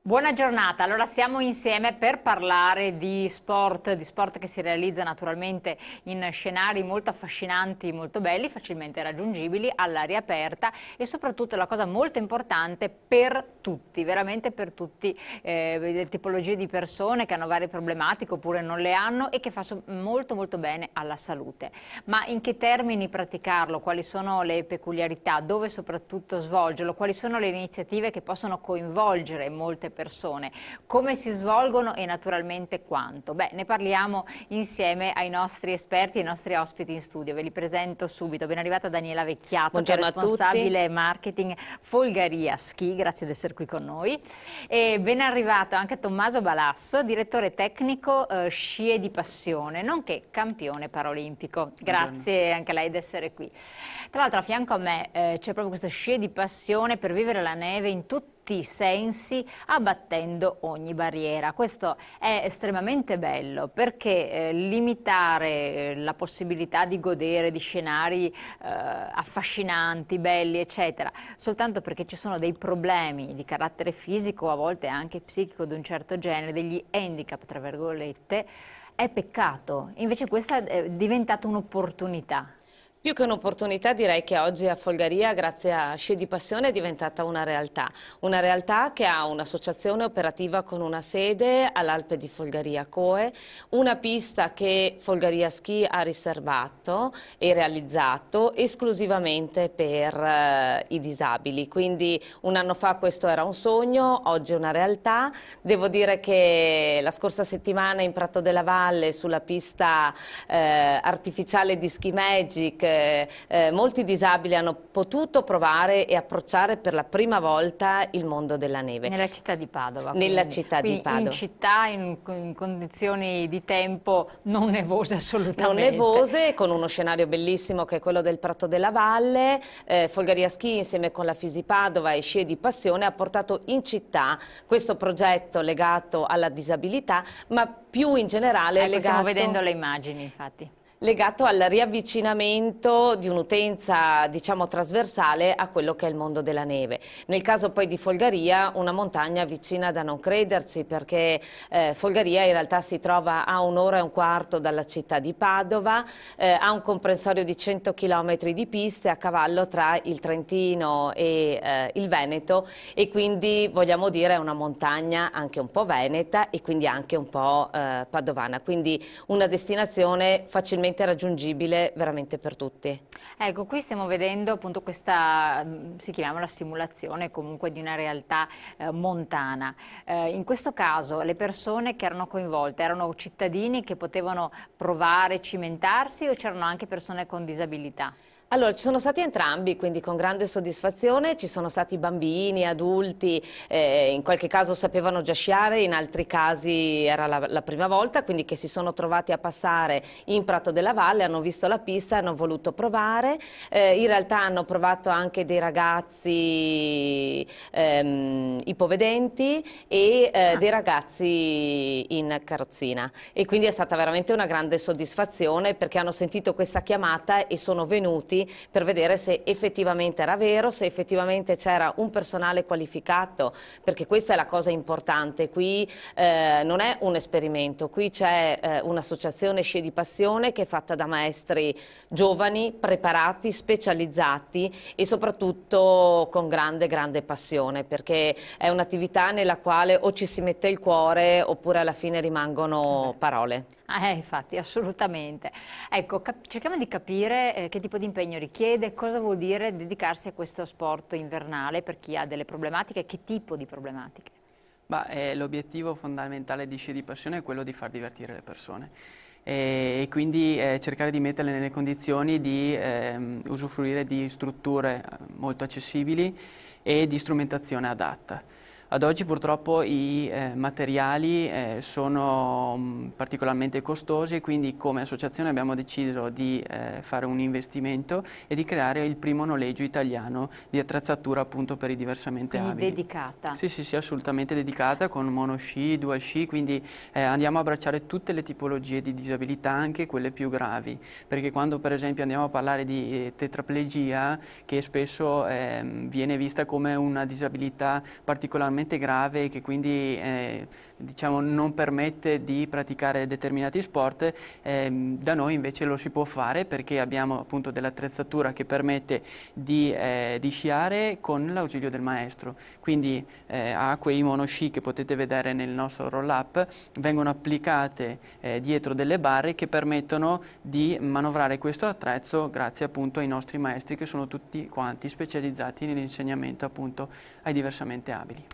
Buona giornata, allora siamo insieme per parlare di sport, di sport che si realizza naturalmente in scenari molto affascinanti, molto belli, facilmente raggiungibili, all'aria aperta e soprattutto la cosa molto importante per tutti, veramente per tutti eh, le tipologie di persone che hanno varie problematiche oppure non le hanno e che fa molto molto bene alla salute. Ma in che termini praticarlo? Quali sono le peculiarità? Dove soprattutto svolgerlo? Quali sono le iniziative che possono coinvolgere molte persone? quante persone, come si svolgono e naturalmente quanto. Beh, ne parliamo insieme ai nostri esperti, ai nostri ospiti in studio. Ve li presento subito. Ben arrivata Daniela Vecchiato, Buongiorno responsabile marketing Folgaria Ski, grazie di essere qui con noi. E ben arrivato anche Tommaso Balasso, direttore tecnico eh, Scie di Passione, nonché campione parolimpico, Grazie Buongiorno. anche a lei di essere qui. Tra l'altro a fianco a me eh, c'è proprio questa scia di passione per vivere la neve in tutto tutti i sensi, abbattendo ogni barriera. Questo è estremamente bello perché eh, limitare eh, la possibilità di godere di scenari eh, affascinanti, belli, eccetera, soltanto perché ci sono dei problemi di carattere fisico, a volte anche psichico di un certo genere, degli handicap, tra virgolette, è peccato. Invece questa eh, è diventata un'opportunità. Più che un'opportunità direi che oggi a Folgaria, grazie a Sci di Passione, è diventata una realtà. Una realtà che ha un'associazione operativa con una sede all'Alpe di Folgaria Coe, una pista che Folgaria Ski ha riservato e realizzato esclusivamente per eh, i disabili. Quindi un anno fa questo era un sogno, oggi è una realtà. Devo dire che la scorsa settimana in Prato della Valle sulla pista eh, artificiale di Ski Magic eh, eh, molti disabili hanno potuto provare e approcciare per la prima volta il mondo della neve. Nella città di Padova. Nella quindi. città quindi di Padova. In città, in, in, condizioni di tempo non nevose assolutamente. Non nevose, con uno scenario bellissimo che è quello del Prato della Valle. Eh, Folgaria Ski insieme con la Fisi Padova e Scie di Passione ha portato in città questo progetto legato alla disabilità, ma più in generale eh, legato... Stiamo vedendo le immagini infatti legato al riavvicinamento di un'utenza diciamo trasversale a quello che è il mondo della neve. Nel caso poi di Folgaria, una montagna vicina da non crederci perché eh, Folgaria in realtà si trova a un'ora e un quarto dalla città di Padova, eh, ha un comprensorio di 100 km di piste a cavallo tra il Trentino e eh, il Veneto e quindi vogliamo dire è una montagna anche un po' veneta e quindi anche un po' eh, padovana, quindi una destinazione facilmente sicuramente raggiungibile veramente per tutti. Ecco, qui stiamo vedendo appunto questa, mm, si chiama la simulazione comunque di una realtà eh, montana. Eh, in questo caso le persone che erano coinvolte erano cittadini che potevano provare, cimentarsi o c'erano anche persone con disabilità? Allora, ci sono stati entrambi, quindi con grande soddisfazione, ci sono stati bambini, adulti, eh, in qualche caso sapevano già sciare, in altri casi era la, la, prima volta, quindi che si sono trovati a passare in Prato della Valle, hanno visto la pista, hanno voluto provare, eh, in realtà hanno provato anche dei ragazzi ehm, ipovedenti e eh, ah. dei ragazzi in carrozzina e quindi è stata veramente una grande soddisfazione perché hanno sentito questa chiamata e sono venuti testi per vedere se effettivamente era vero, se effettivamente c'era un personale qualificato, perché questa è la cosa importante. Qui eh, non è un esperimento, qui c'è eh, un'associazione Sci di Passione che è fatta da maestri giovani, preparati, specializzati e soprattutto con grande, grande passione, perché è un'attività nella quale o ci si mette il cuore oppure alla fine rimangono parole. Eh, infatti, assolutamente. Ecco, cerchiamo di capire eh, che tipo di impegno impegno richiede, cosa vuol dire dedicarsi a questo sport invernale per chi ha delle problematiche, che tipo di problematiche? Eh, l'obiettivo fondamentale di Sci di Passione è quello di far divertire le persone e, e quindi eh, cercare di metterle nelle condizioni di eh, usufruire di strutture eh, molto accessibili e di strumentazione adatta. Ad oggi purtroppo i eh, materiali eh, sono mm, particolarmente costosi e quindi come associazione abbiamo deciso di eh, fare un investimento e di creare il primo noleggio italiano di attrezzatura appunto per i diversamente quindi abili. dedicata? Sì, sì, sì, assolutamente dedicata con monosci, dual sci, quindi eh, andiamo a abbracciare tutte le tipologie di disabilità, anche quelle più gravi, perché quando per esempio andiamo a parlare di eh, tetraplegia, che spesso ehm, viene vista come una disabilità particolarmente talmente grave e che quindi eh, diciamo, non permette di praticare determinati sport, eh, da noi invece lo si può fare perché abbiamo appunto dell'attrezzatura che permette di, eh, di sciare con l'ausilio del maestro. Quindi eh, a quei monosci che potete vedere nel nostro roll-up vengono applicate eh, dietro delle barre che permettono di manovrare questo attrezzo grazie appunto ai nostri maestri che sono tutti quanti specializzati nell'insegnamento appunto ai diversamente abili.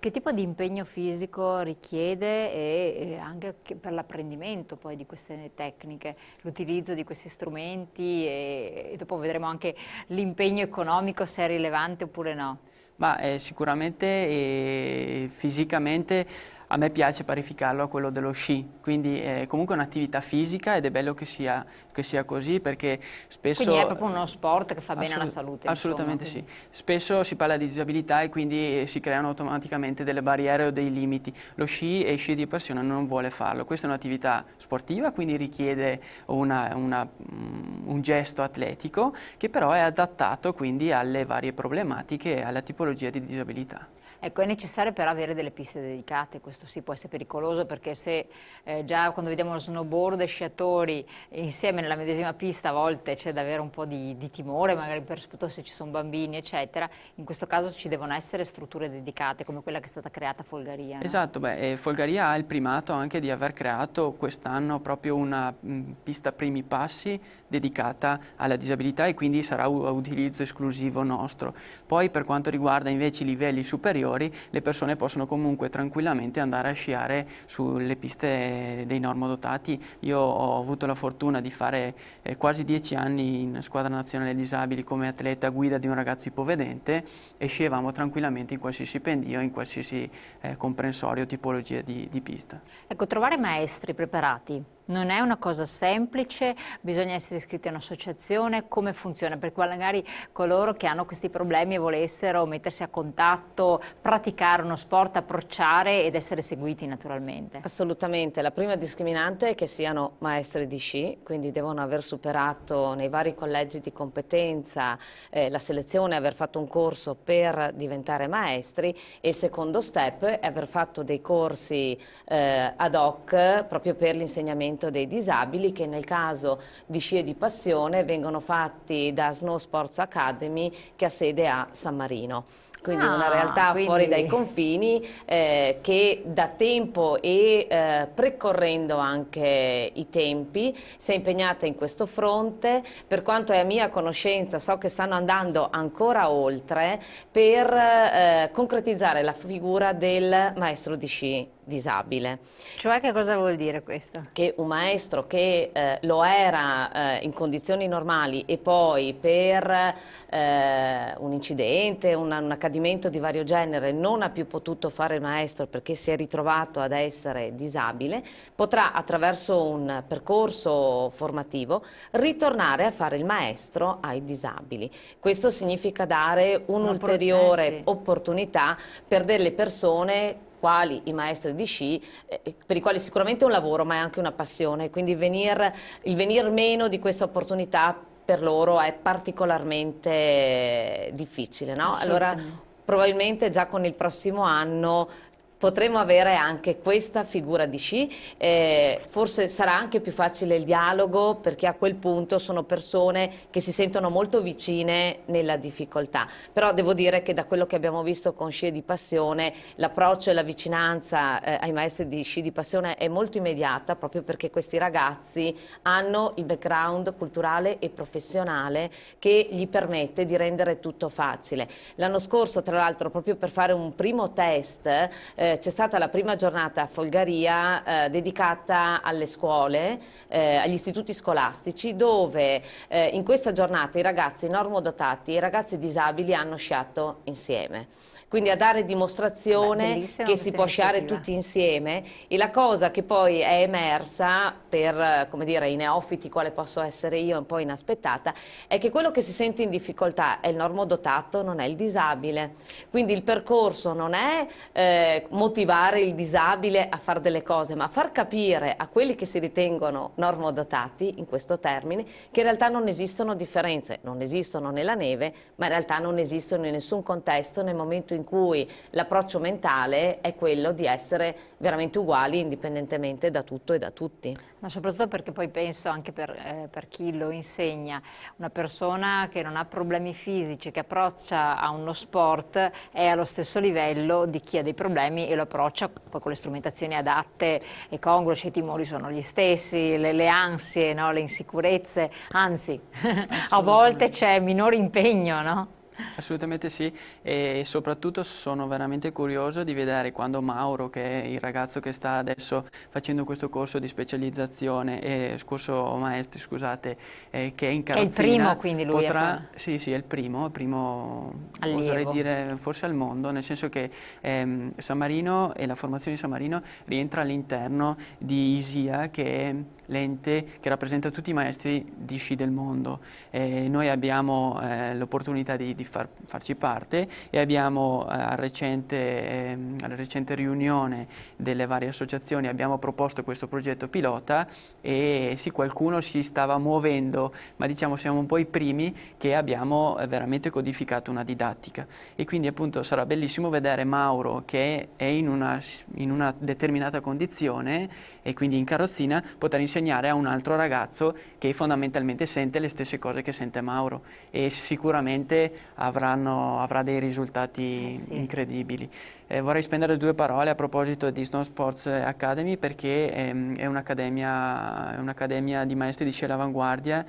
Che tipo di impegno fisico richiede e anche per l'apprendimento poi di queste tecniche, l'utilizzo di questi strumenti e, e dopo vedremo anche l'impegno economico se è rilevante oppure no? Ma eh, sicuramente eh, fisicamente a me piace parificarlo a quello dello sci, quindi è comunque un'attività fisica ed è bello che sia, che sia, così perché spesso... Quindi è proprio uno sport che fa bene alla salute. Assolutamente insomma, sì. Spesso si parla di disabilità e quindi si creano automaticamente delle barriere o dei limiti. Lo sci e sci di passione non vuole farlo. Questa è un'attività sportiva, quindi richiede una, una, mm, un gesto atletico che però è adattato quindi alle varie problematiche e alla tipologia di disabilità. Ecco, è necessario però avere delle piste dedicate, questo sì può essere pericoloso perché se eh, già quando vediamo lo snowboard e sciatori insieme nella medesima pista a volte c'è davvero un po' di, di timore, magari per soprattutto se ci sono bambini eccetera, in questo caso ci devono essere strutture dedicate come quella che è stata creata a Folgaria. No? Esatto, beh, Folgaria ha il primato anche di aver creato quest'anno proprio una mh, mm, pista primi passi dedicata alla disabilità e quindi sarà a utilizzo esclusivo nostro. Poi per quanto riguarda invece i livelli superiori migliori le persone possono comunque tranquillamente andare a sciare sulle piste dei normodotati. Io ho avuto la fortuna di fare eh, quasi dieci anni in squadra nazionale disabili come atleta guida di un ragazzo ipovedente e scievamo tranquillamente in qualsiasi pendio, in qualsiasi eh, comprensorio, tipologia di, di pista. Ecco, trovare maestri preparati non è una cosa semplice, bisogna essere iscritti a un'associazione, come funziona? Per cui magari coloro che hanno questi problemi e volessero mettersi a contatto, praticare uno sport, approcciare ed essere seguiti naturalmente. Assolutamente, la prima discriminante è che siano maestri di sci, quindi devono aver superato nei vari collegi di competenza eh, la selezione, aver fatto un corso per diventare maestri e il secondo step è aver fatto dei corsi eh, ad hoc proprio per l'insegnamento trattamento dei disabili che nel caso di scie di passione vengono fatti da Snow Sports Academy che ha sede a San Marino quindi ah, una realtà quindi... fuori dai confini eh, che da tempo e eh, precorrendo anche i tempi si è impegnata in questo fronte per quanto è a mia conoscenza so che stanno andando ancora oltre per eh, concretizzare la figura del maestro di sci disabile. Cioè che cosa vuol dire questo? Che un maestro che eh, lo era eh, in condizioni normali e poi per eh, un incidente, un, un, accadimento di vario genere non ha più potuto fare il maestro perché si è ritrovato ad essere disabile, potrà attraverso un percorso formativo ritornare a fare il maestro ai disabili. Questo significa dare eh, un'ulteriore sì. opportunità per delle persone quali i maestri di sci, eh, per i quali sicuramente è un lavoro ma è anche una passione, quindi venir, il venir meno di questa opportunità per loro è particolarmente difficile. No? Allora probabilmente già con il prossimo anno potremmo avere anche questa figura di sci, eh, forse sarà anche più facile il dialogo perché a quel punto sono persone che si sentono molto vicine nella difficoltà, però devo dire che da quello che abbiamo visto con Sci di Passione l'approccio e la vicinanza eh, ai maestri di Sci di Passione è molto immediata proprio perché questi ragazzi hanno il background culturale e professionale che gli permette di rendere tutto facile. L'anno scorso tra l'altro proprio per fare un primo test eh, eh, c'è stata la prima giornata a Folgaria eh, dedicata alle scuole, eh, agli istituti scolastici, dove eh, in questa giornata i ragazzi normodotati e i ragazzi disabili hanno sciato insieme quindi a dare dimostrazione Beh, che si può sciare tutti insieme e la cosa che poi è emersa per come dire, i neofiti quale posso essere io un po' inaspettata è che quello che si sente in difficoltà è il normodotato, non è il disabile, quindi il percorso non è eh, motivare il disabile a fare delle cose ma far capire a quelli che si ritengono normodotati in questo termine che in realtà non esistono differenze, non esistono nella neve ma in realtà non esistono in nessun contesto nel momento in in cui l'approccio mentale è quello di essere veramente uguali indipendentemente da tutto e da tutti. Ma soprattutto perché poi penso anche per, eh, per chi lo insegna, una persona che non ha problemi fisici, che approccia a uno sport è allo stesso livello di chi ha dei problemi e lo approccia poi con le strumentazioni adatte e congrue, cioè i timori sono gli stessi, le, le ansie, no? le insicurezze, anzi a volte c'è minore impegno, no? Assolutamente sì e soprattutto sono veramente curioso di vedere quando Mauro, che è il ragazzo che sta adesso facendo questo corso di specializzazione, eh, corso maestri scusate, eh, che è in carrozzina. è il primo quindi lui potrà, Sì, sì, è il primo, il primo Allievo. oserei dire forse al mondo, nel senso che ehm, San Marino e la formazione di San Marino rientra all'interno di ISIA che è l'ente che rappresenta tutti i maestri di sci del mondo. Eh, noi abbiamo eh, l'opportunità di, di far, farci parte e abbiamo eh, al recente, ehm, alla recente riunione delle varie associazioni abbiamo proposto questo progetto pilota e sì qualcuno si stava muovendo ma diciamo siamo un po' i primi che abbiamo eh, veramente codificato una didattica e quindi appunto sarà bellissimo vedere Mauro che è in una, in una determinata condizione e quindi in carrozzina poter insegnare a un altro ragazzo che fondamentalmente sente le stesse cose che sente Mauro e sicuramente avranno, avrà dei risultati eh sì. incredibili. Eh, vorrei spendere due parole a proposito di Stone Sports Academy perché ehm, è un'accademia un di maestri di sci all'avanguardia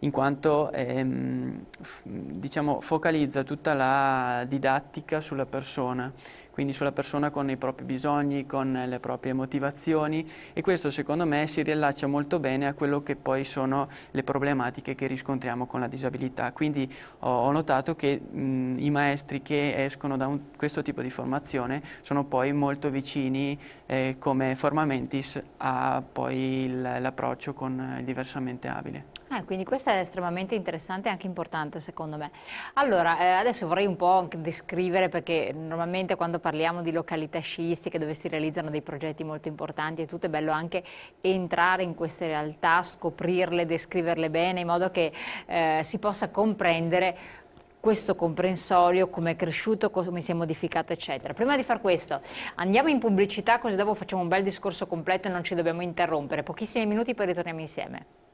in quanto ehm, diciamo, focalizza tutta la didattica sulla persona quindi sulla persona con i propri bisogni, con le proprie motivazioni e questo secondo me si riallaccia molto bene a quello che poi sono le problematiche che riscontriamo con la disabilità. Quindi ho, ho notato che mh, i maestri che escono da un, questo tipo di formazione sono poi molto vicini eh, come forma mentis a poi l'approccio con il diversamente abile. Ah, quindi questo è estremamente interessante e anche importante secondo me. Allora, eh, adesso vorrei un po' descrivere perché normalmente quando parliamo di località sciistiche dove si realizzano dei progetti molto importanti e tutto è bello anche entrare in queste realtà, scoprirle, descriverle bene in modo che eh, si possa comprendere questo comprensorio, come è cresciuto, come si è modificato, eccetera. Prima di far questo, andiamo in pubblicità, così dopo facciamo un bel discorso completo e non ci dobbiamo interrompere. Pochissimi minuti, poi ritorniamo insieme.